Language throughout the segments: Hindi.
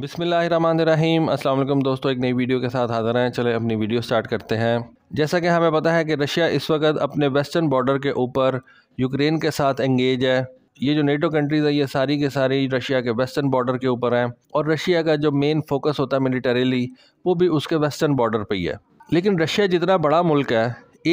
बिसमीम अल्लाम दोस्तों एक नई वीडियो के साथ हाजिर हैं चले अपनी वीडियो स्टार्ट करते हैं जैसा कि हमें पता है कि रशिया इस वक्त अपने वेस्टर्न बॉर्डर के ऊपर यूक्रेन के साथ एंगेज है ये जो नेटो कंट्रीज़ है ये सारी के सारी रशिया के वेस्टर्न बॉर्डर के ऊपर हैं और रशिया का जो मेन फोकस होता है मिलिटरीली वो भी उसके वेस्टर्न बॉर्डर पर ही है लेकिन रशिया जितना बड़ा मुल्क है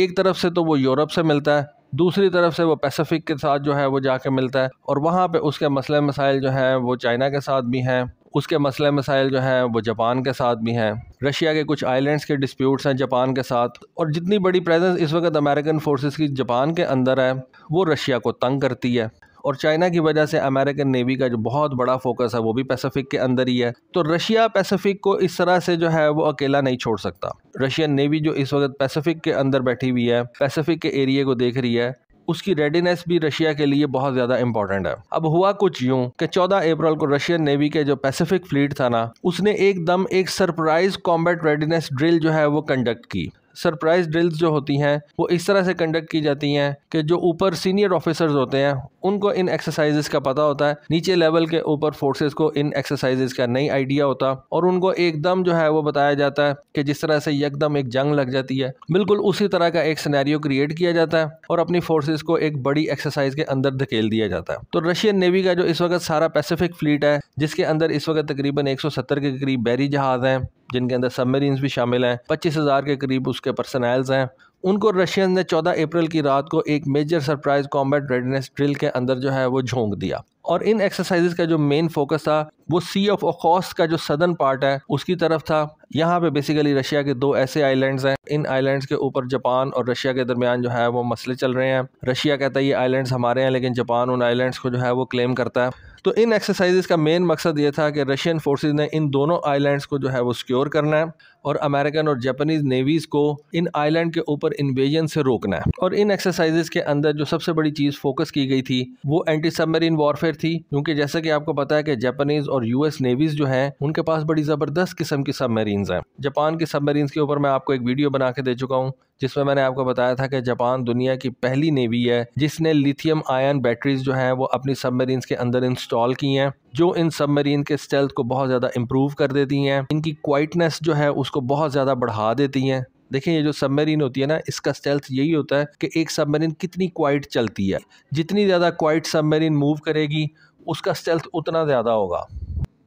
एक तरफ से तो वो यूरोप से मिलता है दूसरी तरफ से वो पैसिफिक के साथ जो है वो जाके मिलता है और वहाँ पे उसके मसले मसाइल जो हैं वो चाइना के साथ भी हैं उसके मसले मसाइल जो हैं वो जापान के साथ भी हैं रशिया के कुछ आइलैंड्स के डिस्प्यूट्स हैं जापान के साथ और जितनी बड़ी प्रेजेंस इस वक्त अमेरिकन फोर्सेस की जापान के अंदर है वो रशिया को तंग करती है और चाइना की वजह से अमेरिकन नेवी का जो बहुत बड़ा फोकस है वो भी पैसिफिक के अंदर ही है तो रशिया पैसिफिक को इस तरह से जो है वो अकेला नहीं छोड़ सकता रशियन नेवी जो इस वक्त पैसिफिक के अंदर बैठी हुई है पैसिफिक के एरिए को देख रही है उसकी रेडीनेस भी रशिया के लिए बहुत ज़्यादा इंपॉर्टेंट है अब हुआ कुछ यूं कि 14 अप्रैल को रशियन नेवी के जो पैसिफिक फ्लीट था ना उसने एकदम एक सरप्राइज कॉम्बैट रेडीनेस ड्रिल जो है वो कंडक्ट की सरप्राइज ड्रिल्स जो होती हैं वो इस तरह से कंडक्ट की जाती हैं कि जो ऊपर सीनियर ऑफिसर्स होते हैं उनको इन एक्सरसाइजेस का पता होता है नीचे लेवल के ऊपर फोर्सेस को इन एक्सरसाइजेस का नई आइडिया होता और उनको एकदम जो है वो बताया जाता है कि जिस तरह से एकदम एक जंग लग जाती है बिल्कुल उसी तरह का एक सिनेरियो क्रिएट किया जाता है और अपनी फोर्सेज़ को एक बड़ी एक्सरसाइज के अंदर धकेल दिया जाता है तो रशियन नेवी का जो इस वक्त सारा पैसिफिक फ्लीट है जिसके अंदर इस वक्त तकरीबन एक के करीब बैरी जहाज हैं जिनके अंदर सबमरीन भी शामिल हैं पच्चीस हज़ार के करीब उसके पर्सनैल्स हैं उनको रशियन ने 14 अप्रैल की रात को एक major surprise combat readiness drill के अंदर जो है वो झोंक दिया और इन एक्सरसाइजेज का जो मेन फोकस था वो सी ऑफ ओकॉस का जो सदर्न पार्ट है उसकी तरफ था यहाँ पे बेसिकली रशिया के दो ऐसे आइलैंड्स हैं इन आइलैंड्स के ऊपर जापान और रशिया के दरमियान जो है वो मसले चल रहे हैं रशिया कहता है ये आइलैंड्स हमारे हैं लेकिन जापान उन आइलैंड्स को जो है वो क्लेम करता है तो इन एक्सरसाइजेज का मेन मकसद ये था कि रशियन फोर्सेज ने इन दोनों आइलैंड्स को जो है वो सिक्योर करना है और अमेरिकन और जापानीज नेवीज को इन आइलैंड के ऊपर इन्वेजन से रोकना है और इन एक्सरसाइजेज के अंदर जो सबसे बड़ी चीज़ फोकस की गई थी वो एंटी सबमरीन वॉरफेयर थी क्योंकि जैसा कि आपको पता है कि जापानीज और यूएस नेवीज जो हैं उनके पास बड़ी ज़बरदस्त किस्म की सबमरीन हैं जापान की सबमरीन के ऊपर मैं आपको एक वीडियो बना के दे चुका हूँ जिसमें मैंने आपको बताया था कि जापान दुनिया की पहली नेवी है जिसने लिथियम आयन बैटरीज जो हैं वो अपनी सबमरीन के अंदर इंस्टॉल की हैं जो इन सबमरीन के स्टेल्थ को बहुत ज़्यादा इम्प्रूव कर देती हैं इनकी क्वाइटनेस जो है उसको बहुत ज़्यादा बढ़ा देती हैं देखिए ये जो सबमरीन होती है ना इसका स्टेल्थ यही होता है कि एक सबमरीन कितनी क्वाइट चलती है जितनी ज़्यादा क्वाइट सबमरीन मूव करेगी उसका स्टेल्थ उतना ज़्यादा होगा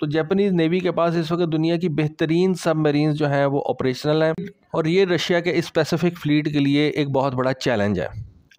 तो जापानीज़ नेवी के पास इस वक्त दुनिया की बेहतरीन सबमरीन जो हैं वो ऑपरेशनल हैं और ये रशिया के इस पैसिफिक फ्लीट के लिए एक बहुत बड़ा चैलेंज है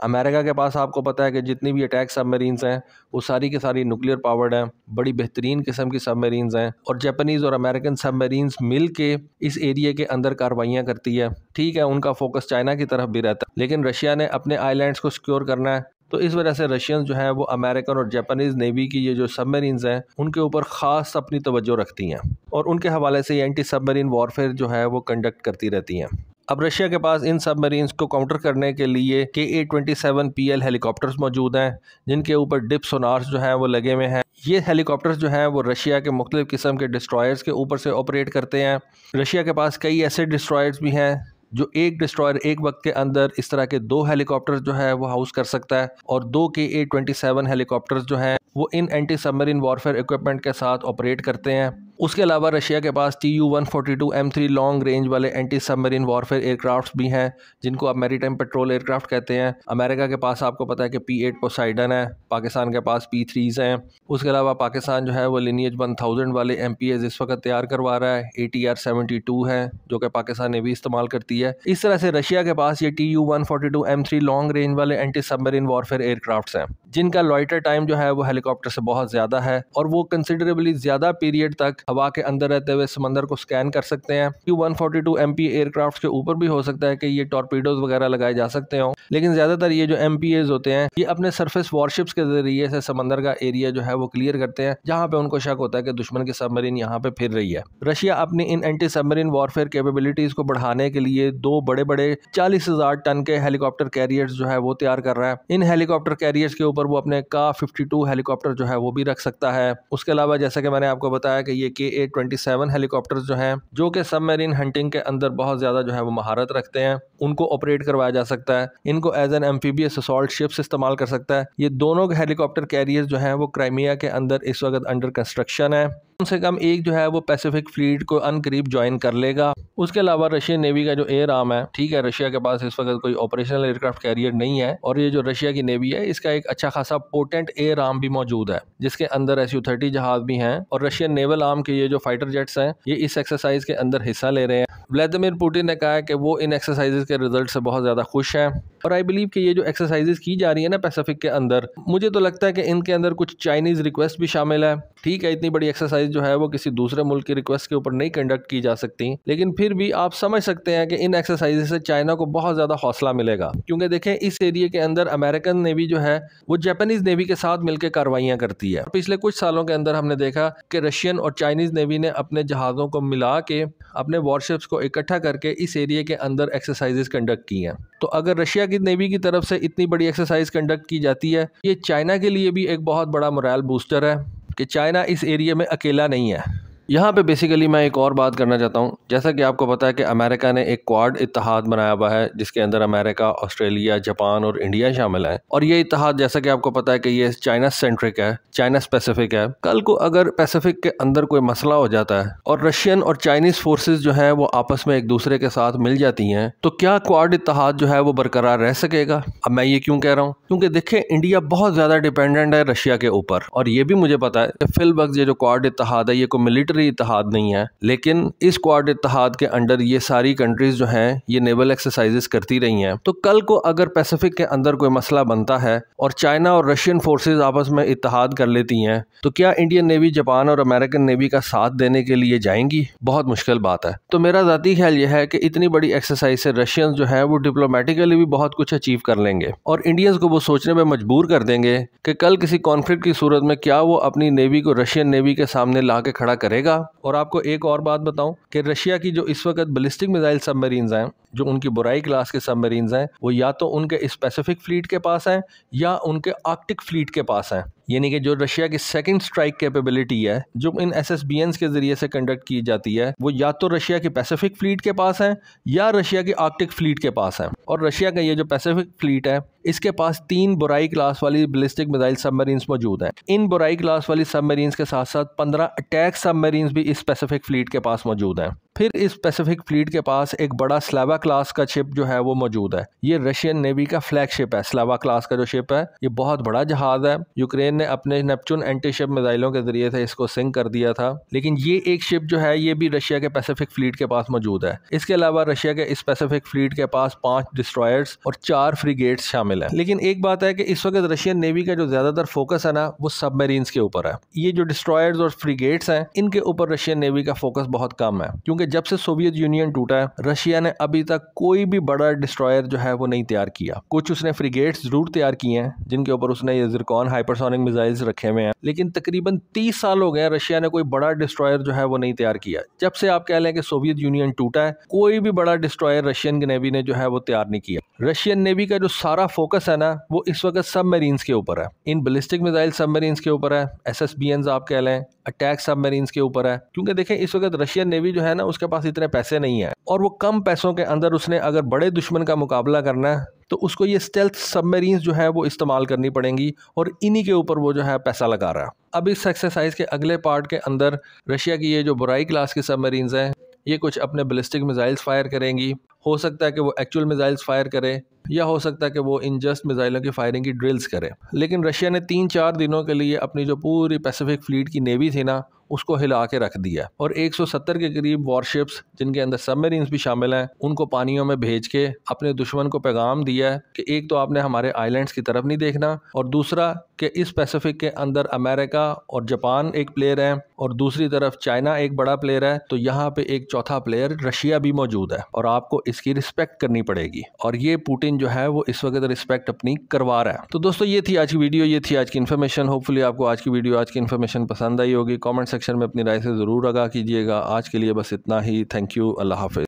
अमेरिका के पास आपको पता है कि जितनी भी अटैक सबमरीन्स हैं वो सारी की सारी न्यूक्लियर पावर्ड हैं बड़ी बेहतरीन किस्म की सबमरीन्स हैं और जापानीज़ और अमेरिकन सबमरीन्स मिल के इस एरिए के अंदर कार्रवाइयाँ करती है ठीक है उनका फोकस चाइना की तरफ भी रहता है लेकिन रशिया ने अपने आईलैंड को सिक्योर करना है तो इस वजह से रशियन जो हैं वो अमेरिकन और जापानीज़ नेवी की ये जो सबमरीन्स हैं उनके ऊपर ख़ास अपनी तवज्जो रखती हैं और उनके हवाले से ये एंटी सबमरीन वॉरफेयर जो है वो कंडक्ट करती रहती हैं अब रशिया के पास इन सबमरीन्स को काउंटर करने के लिए K A twenty seven P L helicopters मौजूद हैं जिनके ऊपर डिप सोनार्स जो हैं वो लगे हुए हैं ये हेलीकॉप्टर्स जो हैं वो रशिया के मुख्तु किस्म के डिस्ट्रॉयर्स के ऊपर से ऑपरेट करते हैं रशिया के पास कई ऐसे डिस्ट्रॉयर्स भी हैं जो एक डिस्ट्रॉयर एक वक्त के अंदर इस तरह के दो हेलीकॉप्टर जो है वो हाउस कर सकता है और दो के ए ट्वेंटी सेवन हेलीकॉप्टर्स जो हैं वो इन एंटी सबमरीन वारफेयर इक्विपमेंट के साथ ऑपरेट करते हैं उसके अलावा रशिया के पास T U one forty two M three long range वाले एंटी सबमरीन वॉरफेयर एयरक्राफ्ट भी हैं जिनको आप मेरी टाइम पेट्रोल एयरक्राफ्ट कहते हैं अमेरिका के पास आपको पता है कि पी एट पोसाइडन है पाकिस्तान के पास पी थ्रीज हैं उसके अलावा पाकिस्तान जो है वो लिनियज वन थाउजेंड वाले एम पी एज इस वक्त तैयार करवा रहा है A T R seventy two है जो कि पाकिस्तान ने भी इस्तेमाल करती है इस तरह से रशिया के पास ये T U one forty two M three long range वाले एंटी सबमरीन वॉरफेयर एयरक्राफ्ट हैं जिनका लॉइटर टाइम जो है वो हेलीकॉप्टर से बहुत ज़्यादा है और वो कंसिडरेबली ज़्यादा पीरियड तक हवा के अंदर रहते हुए समंदर को स्कैन कर सकते हैं Q one forty two M P aircraft के ऊपर भी हो सकता है कि ये टॉर्पीडोज वगैरह लगाए जा सकते हो लेकिन ज़्यादातर ये जो एम पी एज होते हैं ये अपने सर्फेस वॉरशिप्स के जरिए से समंदर का एरिया जो है वो क्लियर करते हैं जहाँ पे उनको शक होता है कि दुश्मन की सबमरीन यहाँ पे फिर रही है रशिया अपनी इन एंटी सबमरीन वॉरफेयर कैपेबिलिटीज़ को बढ़ाने के लिए दो बड़े बड़े चालीस हज़ार टन के हेलीकॉप्टर कैरियर्स जो है वो तैयार कर रहा है इन हेलीकॉप्टर कैरियर्स के ऊपर ऊपर वो अपने का 52 हेलीकॉप्टर जो है वो भी रख सकता है उसके अलावा जैसा कि मैंने आपको बताया कि ये के ए ट्वेंटी हेलीकॉप्टर जो हैं जो कि सबमरीन हंटिंग के अंदर बहुत ज़्यादा जो है वो महारत रखते हैं उनको ऑपरेट करवाया जा सकता है इनको as an amphibious assault ships इस्तेमाल कर सकता है ये दोनों हेलीकॉप्टर कैरियर जो हैं वो क्राइमिया के अंदर इस वक्त अंडर कंस्ट्रक्शन है कम से कम एक जो है वो पैसिफिक फ्लीट को अनकरीब ज्वाइन कर लेगा उसके अलावा रशियन नेवी का जो एयर आर्म है ठीक है रशिया के पास इस वक्त कोई ऑपरेशनल एयरक्राफ्ट कैरियर नहीं है और ये जो रशिया की नेवी है इसका एक अच्छा खासा पोटेंट एयर आर्म भी मौजूद है जिसके अंदर एस यू थर्टी जहाज भी हैं और रशियन नेवल आर्म के ये जो फाइटर जेट्स हैं ये इस एक्सरसाइज के अंदर हिस्सा ले रहे हैं व्लादिमिर पुतिन ने कहा है कि वो इन एक्सरसाइजेज के रिजल्ट से बहुत ज़्यादा खुश हैं और आई बिलीव कि ये जो एक्सरसाइजेस की जा रही है ना पैसिफिक के अंदर मुझे तो लगता है कि इनके अंदर कुछ चाइनीज़ रिक्वेस्ट भी शामिल है ठीक है इतनी बड़ी एक्सरसाइज जो है वो किसी दूसरे मुल्क की रिक्वेस्ट के ऊपर नहीं कंडक्ट की जा सकती लेकिन फिर भी आप समझ सकते हैं कि इन एक्सरसाइज से चाइना को बहुत ज़्यादा हौसला मिलेगा क्योंकि देखें इस एरिया के अंदर अमेरिकन नेवी जो है वो जापानीज़ नेवी के साथ मिलकर कार्रवाइयां करती है पिछले कुछ सालों के अंदर हमने देखा कि रशियन और चाइनीज़ नेवी ने अपने जहाज़ों को मिला के अपने वॉरशिप्स को इकट्ठा करके इस एरिए के अंदर एक्सरसाइजेस कंडक्ट की हैं तो अगर रशिया पाकिस्तान की नेवी की तरफ से इतनी बड़ी एक्सरसाइज कंडक्ट की जाती है ये चाइना के लिए भी एक बहुत बड़ा मोरल बूस्टर है कि चाइना इस एरिया में अकेला नहीं है यहाँ पे बेसिकली मैं एक और बात करना चाहता हूँ जैसा कि आपको पता है कि अमेरिका ने एक क्वाड इतिहाद बनाया हुआ है जिसके अंदर अमेरिका ऑस्ट्रेलिया जापान और इंडिया शामिल हैं और ये इतिहाद जैसा कि आपको पता है कि ये चाइना सेंट्रिक है चाइना स्पेसिफिक है कल को अगर पैसिफिक के अंदर कोई मसला हो जाता है और रशियन और चाइनीज फोर्सेज जो है वो आपस में एक दूसरे के साथ मिल जाती हैं तो क्या क्वाड इतिहाद जो है वो बरकरार रह सकेगा अब मैं ये क्यों कह रहा हूँ क्योंकि देखिये इंडिया बहुत ज़्यादा डिपेंडेंट है रशिया के ऊपर और ये भी मुझे पता है कि फिल वक्त ये जो क्वाड इतिहाद है ये को मिलिट्री मिलिट्री इतिहाद नहीं है लेकिन इस क्वाड इतिहाद के अंडर ये सारी कंट्रीज जो हैं ये नेवल एक्सरसाइजेस करती रही हैं तो कल को अगर पैसिफिक के अंदर कोई मसला बनता है और चाइना और रशियन फोर्सेज आपस में इतिहाद कर लेती हैं तो क्या इंडियन नेवी जापान और अमेरिकन नेवी का साथ देने के लिए जाएंगी बहुत मुश्किल बात है तो मेरा ज़ाती ख्याल यह है कि इतनी बड़ी एक्सरसाइज से रशियंस जो है वो डिप्लोमेटिकली भी बहुत कुछ अचीव कर लेंगे और इंडियंस को वो सोचने में मजबूर कर देंगे कि कल किसी कॉन्फ्लिक्ट की सूरत में क्या वो अपनी नेवी को रशियन नेवी के सामने ला के खड़ा करेगा मिलेगा और आपको एक और बात बताऊं कि रशिया की जो इस वक्त बलिस्टिक मिसाइल सबमरीन हैं जो उनकी बुराई क्लास के सबमरीन हैं वो या तो उनके स्पेसिफिक फ्लीट के पास हैं या उनके आर्कटिक फ्लीट के पास हैं यानी कि जो रशिया की सेकंड स्ट्राइक कैपेबिलिटी है जो इन एस एस बी एन के ज़रिए से कंडक्ट की जाती है वो या तो रशिया की पैसिफिक फ्लीट के पास है या रशिया की आर्कटिक फ्लीट के पास है और रशिया का ये जो पैसिफिक फ्लीट है इसके पास तीन बुराई क्लास वाली बलिस्टिक मिजाइल सबमरीन्स मौजूद हैं इन बुराई क्लास वाली सबमरीन्स के साथ साथ पंद्रह अटैक सबमरीन्स भी इस पैसिफिक फ्लीट के पास मौजूद हैं फिर इस पैसिफिक फ्लीट के पास एक बड़ा स्लावा क्लास का शिप जो है वो मौजूद है ये रशियन नेवी का फ्लैगशिप है स्लावा क्लास का जो शिप है ये बहुत बड़ा जहाज है यूक्रेन ने अपने नेपचून एंटी शिप मिजाइलों के जरिए से इसको सिंक कर दिया था लेकिन ये एक शिप जो है ये भी रशिया के पैसिफिक फ्लीट के पास मौजूद है इसके अलावा रशिया के इस पैसिफिक फ्लीट के पास पांच डिस्ट्रॉयर्स और चार फ्रीगेट्स शामिल है लेकिन एक बात है कि इस वक्त रशियन नेवी का जो ज्यादातर फोकस है ना वो सबमरीन्स के ऊपर है ये जो डिस्ट्रॉयर्स और फ्रीगेट्स हैं इनके ऊपर रशियन नेवी का फोकस बहुत कम है क्योंकि जब से सोवियत यूनियन टूटा है रशिया ने अभी तक कोई भी बड़ा डिस्ट्रॉयर जो है वो नहीं तैयार किया कुछ उसने फ्रीगेट्स जरूर तैयार किए हैं जिनके ऊपर उसने ये जिरकॉन हाइपरसोनिक मिसाइल्स रखे हुए हैं लेकिन तकरीबन तीस साल हो गए रशिया ने कोई बड़ा डिस्ट्रॉयर जो है वो नहीं तैयार किया जब से आप कह लें कि सोवियत यूनियन टूटा है कोई भी बड़ा डिस्ट्रॉयर रशियन नेवी ने जो है वो तैयार नहीं किया रशियन नेवी का जो सारा फोकस है ना वो इस वक्त सबमरीन्स के ऊपर है इन बलिस्टिक मिसाइल सबमरीन्स के ऊपर है एस एस बी एन आप कह लें अटैक सबमरीन्स के ऊपर है क्योंकि देखें इस वक्त रशियन नेवी जो है ना उसके पास इतने पैसे नहीं है और वो कम पैसों के अंदर उसने अगर बड़े दुश्मन का मुकाबला करना है तो उसको ये स्टेल्थ सबमरीन्स जो है वो इस्तेमाल करनी पड़ेंगी और इन्हीं के ऊपर वो जो है पैसा लगा रहा है अब इस एक्सरसाइज के अगले पार्ट के अंदर रशिया की ये जो बुराई क्लास की सबमरीन्स हैं ये कुछ अपने बलिस्टिक मिज़ाइल्स फायर करेंगी हो सकता है कि वो एक्चुअल मिज़ाइल्स फायर करें या हो सकता है कि वो इनजस्ट मिज़ाइलों की फायरिंग की ड्रिल्स करें लेकिन रशिया ने तीन चार दिनों के लिए अपनी जो पूरी पैसिफिक फ्लीट की नेवी थी ना उसको हिला के रख दिया और 170 के करीब वॉरशिप्स जिनके अंदर सबमरीन्स भी शामिल हैं उनको पानियों में भेज के अपने दुश्मन को पैगाम दिया है कि एक तो आपने हमारे आइलैंड्स की तरफ नहीं देखना और दूसरा कि इस पैसिफिक के अंदर अमेरिका और जापान एक प्लेयर है और दूसरी तरफ चाइना एक बड़ा प्लेयर है तो यहाँ पे एक चौथा प्लेयर रशिया भी मौजूद है और आपको इसकी रिस्पेक्ट करनी पड़ेगी और ये पुटिन जो है वो इस वक्त रिस्पेक्ट अपनी करवा रहा है तो दोस्तों ये थी आज की वीडियो ये थी आज की इन्फॉर्मेशन होपफुली आपको आज की वीडियो आज की इन्फॉर्मेशन पसंद आई होगी कॉमेंट सेक्शन में अपनी राय से ज़रूर आगा कीजिएगा आज के लिए बस इतना ही थैंक यू अल्लाह हाफिज़